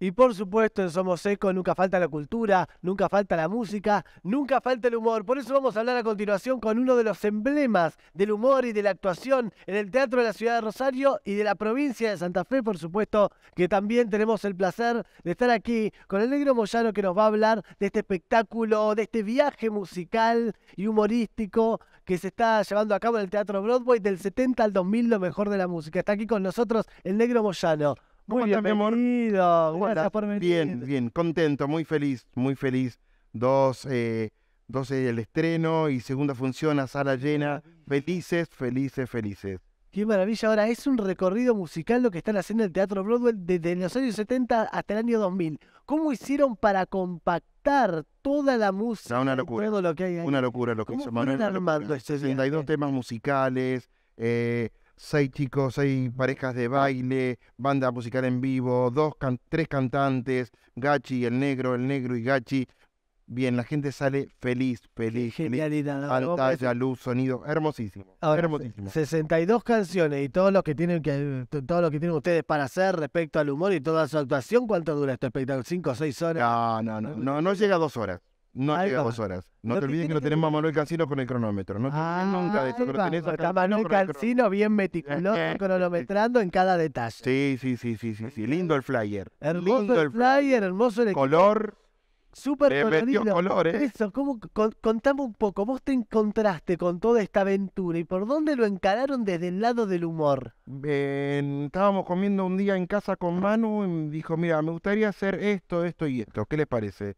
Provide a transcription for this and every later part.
Y por supuesto en Somos Eco nunca falta la cultura, nunca falta la música, nunca falta el humor. Por eso vamos a hablar a continuación con uno de los emblemas del humor y de la actuación en el Teatro de la Ciudad de Rosario y de la provincia de Santa Fe, por supuesto, que también tenemos el placer de estar aquí con el negro Moyano que nos va a hablar de este espectáculo, de este viaje musical y humorístico que se está llevando a cabo en el Teatro Broadway del 70 al 2000, lo mejor de la música. Está aquí con nosotros el negro Moyano. Muy bien, mi Bien, bien, contento, muy feliz, muy feliz. Dos, eh, el estreno y segunda función a sala llena. Felices, felices, felices. Qué maravilla. Ahora es un recorrido musical lo que están haciendo el Teatro Broadway desde los años 70 hasta el año 2000. ¿Cómo hicieron para compactar toda la música? una locura. lo que hay ahí? Una locura lo que hizo Manuel. 62 temas musicales. Eh, seis chicos, seis parejas de baile, banda musical en vivo, dos, tres cantantes, Gachi, el negro, el negro y Gachi. Bien, la gente sale feliz, feliz. Genialidad. luz, sonido, hermosísimo. 62 canciones y todo lo que tienen que todo lo que tienen ustedes para hacer respecto al humor y toda su actuación, ¿cuánto dura este espectáculo? ¿Cinco o seis horas? No, no, no, no, no llega a dos horas. No hay dos horas. No te olvides que, no tenemos a Manuel Cancino con el cronómetro. No ah, nunca de eso, pero Manuel Cancino bien meticuloso cronometrando en cada detalle. Sí, sí, sí, sí, sí, Lindo el flyer. Hermoso Lindo el flyer, hermoso el Color. Súper colorido. colores. Eso, ¿cómo, contame un poco, vos te encontraste con toda esta aventura y por dónde lo encararon desde el lado del humor. estábamos comiendo un día en casa con Manu y dijo, mira, me gustaría hacer esto, esto y esto. ¿Qué les parece?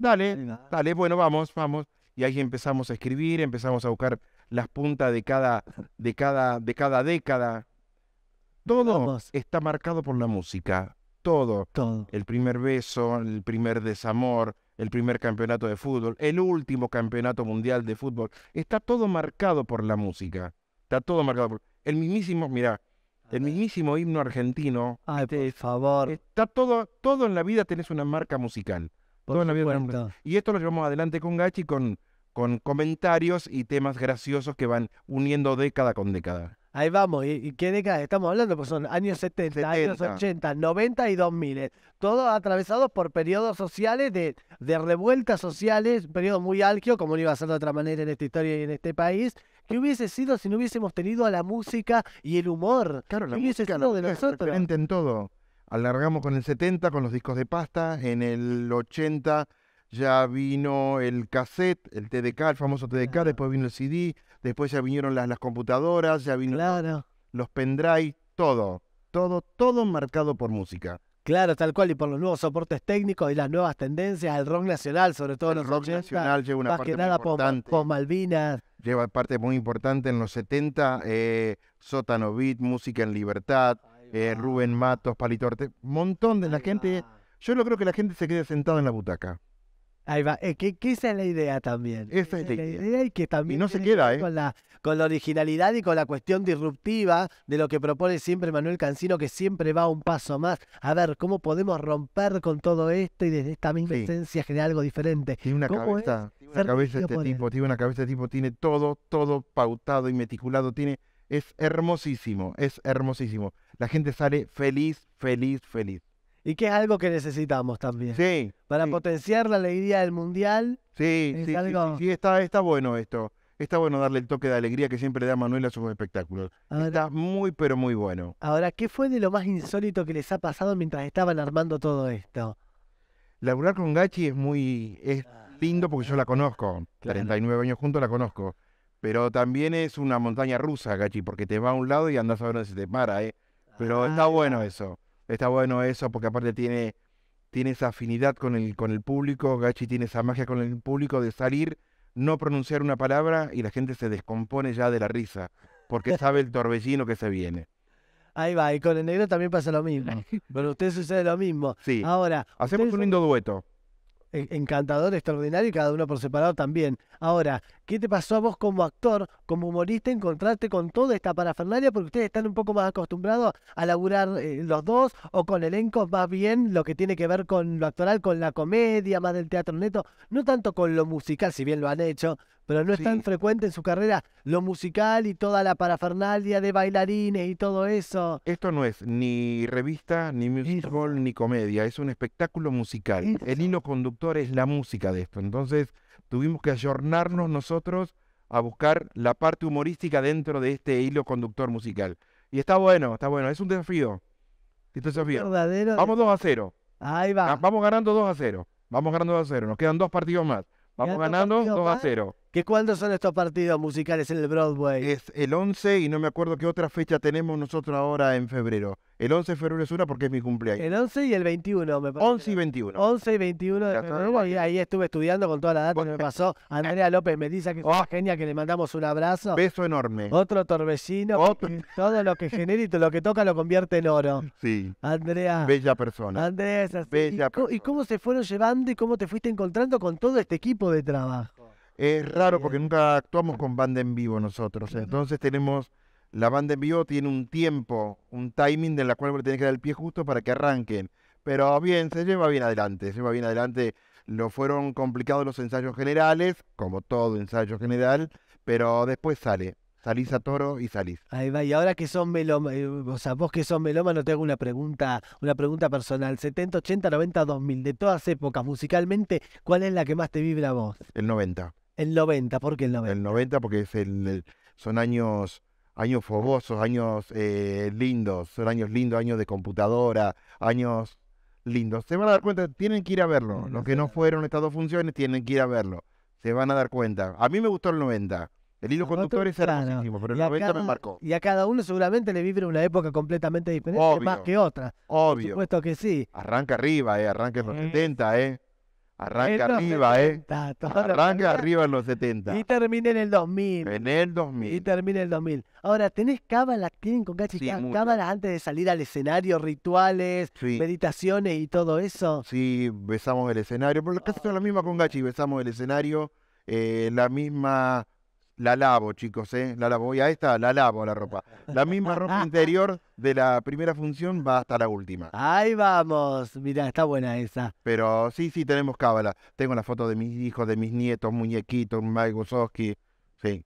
Dale, dale, bueno, vamos, vamos. Y ahí empezamos a escribir, empezamos a buscar las puntas de cada, de cada, de cada década. Todo está marcado por la música. Todo. El primer beso, el primer desamor, el primer campeonato de fútbol, el último campeonato mundial de fútbol. Está todo marcado por la música. Está todo marcado por. El mismísimo, mira, el mismísimo himno argentino. Ay, este, por favor. Está todo, todo en la vida tenés una marca musical. Y esto lo llevamos adelante con Gachi con, con comentarios y temas graciosos que van uniendo década con década. Ahí vamos, ¿y, qué década estamos hablando? Pues son años 70, años 80, 90 y 2000. Eh, Todos atravesados por periodos sociales, de, de revueltas sociales, un periodo muy alquio, como no iba a ser de otra manera en esta historia y en este país, ¿Qué hubiese sido si no hubiésemos tenido a la música y el humor? Claro, hubiese música de nosotros? en todo. Alargamos con el 70 con los discos de pasta, en el 80 ya vino el cassette, el TDK, el famoso TDK, después vino el CD, después ya vinieron las, computadoras, ya vino los pendrive, todo, todo, todo marcado por música. Claro, tal cual, y por los nuevos soportes técnicos y las nuevas tendencias, el rock nacional, sobre todo el los rock nacional lleva una parte importante. Malvinas. Lleva parte muy importante en los 70, eh, Sótano Beat, Música en Libertad, eh, Rubén Matos, Palito Arte, montón de la gente. Yo no creo que la gente se quede sentada en la butaca. Ahí va, eh, que, esa es la idea también. Esa es la idea. y que también y no se queda, ¿eh? Con la, originalidad y con la cuestión disruptiva de lo que propone siempre Manuel Cancino, que siempre va un paso más. A ver, ¿cómo podemos romper con todo esto y desde esta misma esencia generar algo diferente? Tiene una cabeza, tiene una cabeza este tipo, tiene una cabeza este tipo, tiene todo, todo pautado y meticulado, tiene es hermosísimo, es hermosísimo. La gente sale feliz, feliz, feliz. Y que es algo que necesitamos también. Sí. Para potenciar la alegría del mundial. Sí, sí, sí, está, está bueno esto. Está bueno darle el toque de alegría que siempre da Manuel a sus espectáculos. está muy, pero muy bueno. Ahora, ¿qué fue de lo más insólito que les ha pasado mientras estaban armando todo esto? Laburar con Gachi es muy es ah. lindo porque yo la conozco. 39 años juntos la conozco. Pero también es una montaña rusa, Gachi, porque te va a un lado y andas a ver dónde se te para, ¿eh? Pero está ah, bueno eso. Está bueno eso porque aparte tiene, tiene esa afinidad con el, con el público, Gachi tiene esa magia con el público de salir, no pronunciar una palabra y la gente se descompone ya de la risa, porque sabe el torbellino que se viene. Ahí va, y con el negro también pasa lo mismo. Pero usted sucede lo mismo. Sí. Ahora. Hacemos un lindo dueto encantador, extraordinario, y cada uno por separado también. Ahora, ¿Qué te pasó a vos como actor, como humorista, encontrarte con toda esta parafernalia? Porque ustedes están un poco más acostumbrados a laburar eh, los dos o con elenco. más bien lo que tiene que ver con lo actoral, con la comedia, más del teatro neto, no tanto con lo musical, si bien lo han hecho, pero no es tan frecuente en su carrera lo musical y toda la parafernalia de bailarines y todo eso. Esto no es ni revista, ni musical, ni comedia, es un espectáculo musical. El hilo conductor es la música de esto, entonces tuvimos que ayornarnos nosotros a buscar la parte humorística dentro de este hilo conductor musical. Y está bueno, está bueno, es un desafío. Vamos 2 a 0. Ahí va. Ah, vamos ganando 2 a 0. Vamos ganando 2 a 0. Nos quedan dos partidos más. Vamos ganando 2 a 0. ¿Qué cuándo son estos partidos musicales en el Broadway? Es el 11 y no me acuerdo qué otra fecha tenemos nosotros ahora en febrero. El 11 de febrero es una porque es mi cumpleaños. El 11 y el 21, me parece. 11 y 21. 11 y 21 de febrero. Y ahí estuve estudiando con toda la data que me pasó. Andrea López me dice que es oh. genia, que le mandamos un abrazo. Beso enorme. Otro torbellino. Todo lo que genera y lo que toca lo convierte en oro. Sí. Andrea. Bella persona. Andrea es así. Bella persona. ¿Y cómo se fueron llevando y cómo te fuiste encontrando con todo este equipo de trabajo? Es raro porque nunca actuamos con banda en vivo nosotros. Entonces tenemos la banda en vivo tiene un tiempo, un timing de la cual le tiene que dar el pie justo para que arranquen. Pero bien, se lleva bien adelante, se lleva bien adelante. Lo fueron complicados los ensayos generales, como todo ensayo general, pero después sale. Salís a toro y salís. Ahí va, y ahora que son meloma, eh, o sea, vos que son no te hago una pregunta, una pregunta personal. 70, 80, 90, 2000, de todas épocas, musicalmente, ¿cuál es la que más te vibra a vos? El 90. El 90, ¿por qué el 90? El 90 porque es el son años años fogosos, años eh, lindos, son años lindos, años de computadora, años lindos. Se van a dar cuenta, tienen que ir a verlo. Los que no fueron estas dos funciones tienen que ir a verlo. Se van a dar cuenta. A mí me gustó el 90. El hilo ah, conductor es hermosísimo, pero el 90 me marcó. Y a cada uno seguramente le vive una época completamente diferente, más que otra. Obvio. Por supuesto que sí. Arranca arriba, eh, arranca en los 70, ¿eh? eh. Arranca arriba, ¿eh? Arranca arriba en los 70. Y termina en el 2000. En el 2000. Y termina en el 2000. Ahora, ¿tenés cámaras ¿Tienen con Gachi sí, antes de salir al escenario? ¿Rituales? ¿Meditaciones y todo eso? Sí, besamos el escenario. Por lo que son la misma con Gachi. Besamos el escenario. Eh, la misma la lavo, chicos, ¿eh? La lavo. Y a esta la lavo la ropa. La misma ropa interior de la primera función va hasta la última. Ahí vamos. Mira, está buena esa. Pero sí, sí, tenemos cábala. Tengo la foto de mis hijos, de mis nietos, muñequitos, Mike Wazowski. Sí.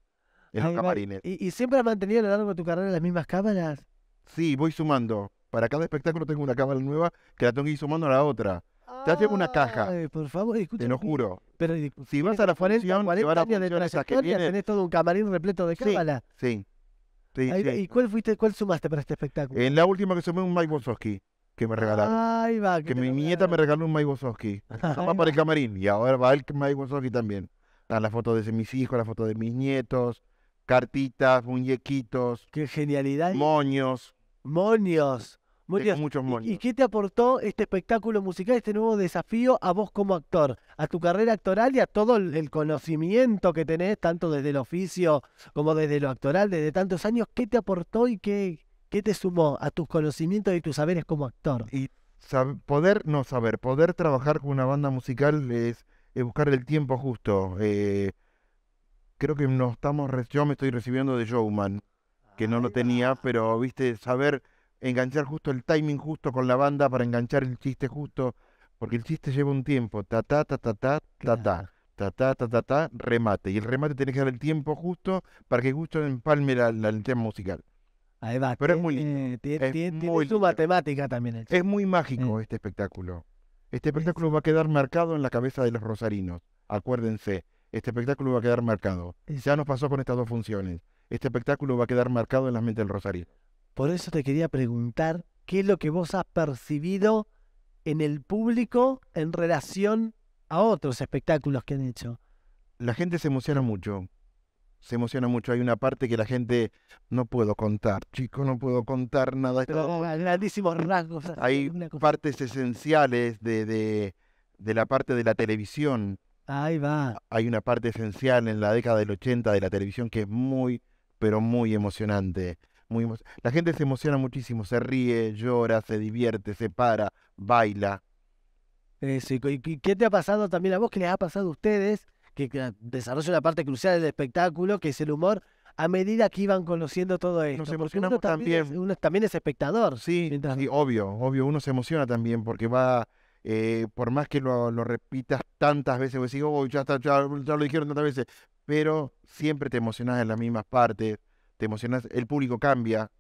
En camarines. Eh. ¿Y, ¿Y, siempre has mantenido a lo largo de tu carrera las mismas cábalas? Sí, voy sumando. Para cada espectáculo tengo una cábala nueva que la tengo que ir sumando a la otra. Te hacemos una caja. por favor, discúlpame. Te lo juro. Pero eh, si vas a la te 40 a de viene. tenés todo un camarín repleto de cámara. Sí. sí. ¿Y cuál fuiste, cuál sumaste para este espectáculo? En la última que sumé un Mike Wazowski que me regalaron. Ay, va, que, mi nieta me regaló un Mike Wazowski. Va para el camarín. Y ahora va el Mike Wazowski también. Están las fotos de mis hijos, las fotos de mis nietos, cartitas, muñequitos. Qué genialidad. Moños. Moños muchos ¿Y, qué te aportó este espectáculo musical, este nuevo desafío a vos como actor, a tu carrera actoral y a todo el, conocimiento que tenés, tanto desde el oficio como desde lo actoral, desde tantos años? ¿Qué te aportó y qué, te sumó a tus conocimientos y tus saberes como actor? Y poder, no saber, poder trabajar con una banda musical es, buscar el tiempo justo. Eh, creo que no estamos, yo me estoy recibiendo de showman, que no lo tenía, pero viste, saber enganchar justo el timing justo con la banda para enganchar el chiste justo, porque el chiste lleva un tiempo, ta ta ta ta ta ta ta. Ta, ta, ta, ta, ta, remate. Y el remate tiene que dar el tiempo justo para que justo empalme la, la, el tema musical. Ahí va. Pero es muy lindo. tiene, su matemática también. es muy mágico este espectáculo. Este espectáculo va a quedar marcado en la cabeza de los rosarinos. Acuérdense, este espectáculo va a quedar marcado. Ya nos pasó con estas dos funciones. Este espectáculo va a quedar marcado en la mente del rosarino. Por eso te quería preguntar, ¿qué es lo que vos has percibido en el público en relación a otros espectáculos que han hecho? La gente se emociona mucho. Se emociona mucho. Hay una parte que la gente no puedo contar, chico, no puedo contar nada. Hay partes esenciales de, de, la parte de la televisión. Ahí va. Hay una parte esencial en la década del 80 de la televisión que es muy, pero muy emocionante. La gente se emociona muchísimo, se ríe, llora, se divierte, se para, baila. Eh, sí qué te ha pasado también a vos? ¿Qué les ha pasado a ustedes? Que ah, desarrolla la parte crucial del espectáculo, que es el humor, a medida que iban conociendo todo esto. uno también. Es, espectador. Sí, obvio, obvio. Uno se emociona también porque va, eh, por más que lo, repitas tantas veces, vos decís, ya, está, ya, lo dijeron tantas veces, pero siempre te emocionas en las mismas partes te emocionás, el público cambia.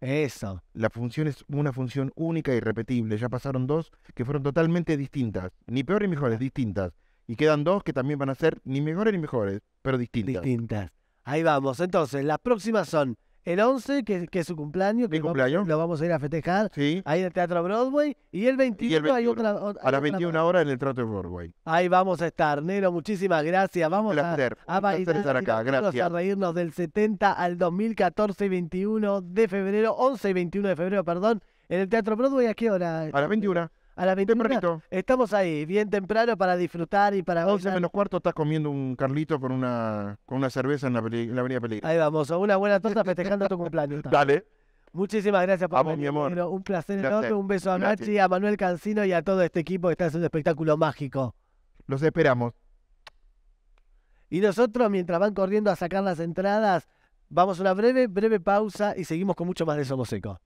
Eso. La función es una función única y e repetible. Ya pasaron dos que fueron totalmente distintas. Ni peores ni mejores, distintas. Y quedan dos que también van a ser ni mejores ni mejores, pero distintas. Distintas. Ahí vamos. Entonces, las próximas son el 11, que, que es su cumpleaños. que lo vamos a ir a festejar. Ahí en el Teatro Broadway. Y el 21, hay otra. a las 21 horas en el Teatro Broadway. Ahí vamos a estar. Nero, muchísimas gracias. Vamos un placer, a, a un estar acá. Gracias. a reírnos del 70 al 2014, y 21 de febrero, 11 y 21 de febrero, perdón. En el Teatro Broadway, ¿a qué hora? A las 21. A las estamos ahí, bien temprano para disfrutar y para... 11 menos cuarto estás comiendo un Carlito con una, con una cerveza en la, Avenida Peligro. Ahí vamos, una buena torta festejando tu cumpleaños. Dale. Muchísimas gracias por venir. amor. un placer, enorme, un beso a Nachi, a Manuel Cancino y a todo este equipo que está haciendo un espectáculo mágico. Los esperamos. Y nosotros, mientras van corriendo a sacar las entradas, vamos a una breve, breve pausa y seguimos con mucho más de Somos Seco.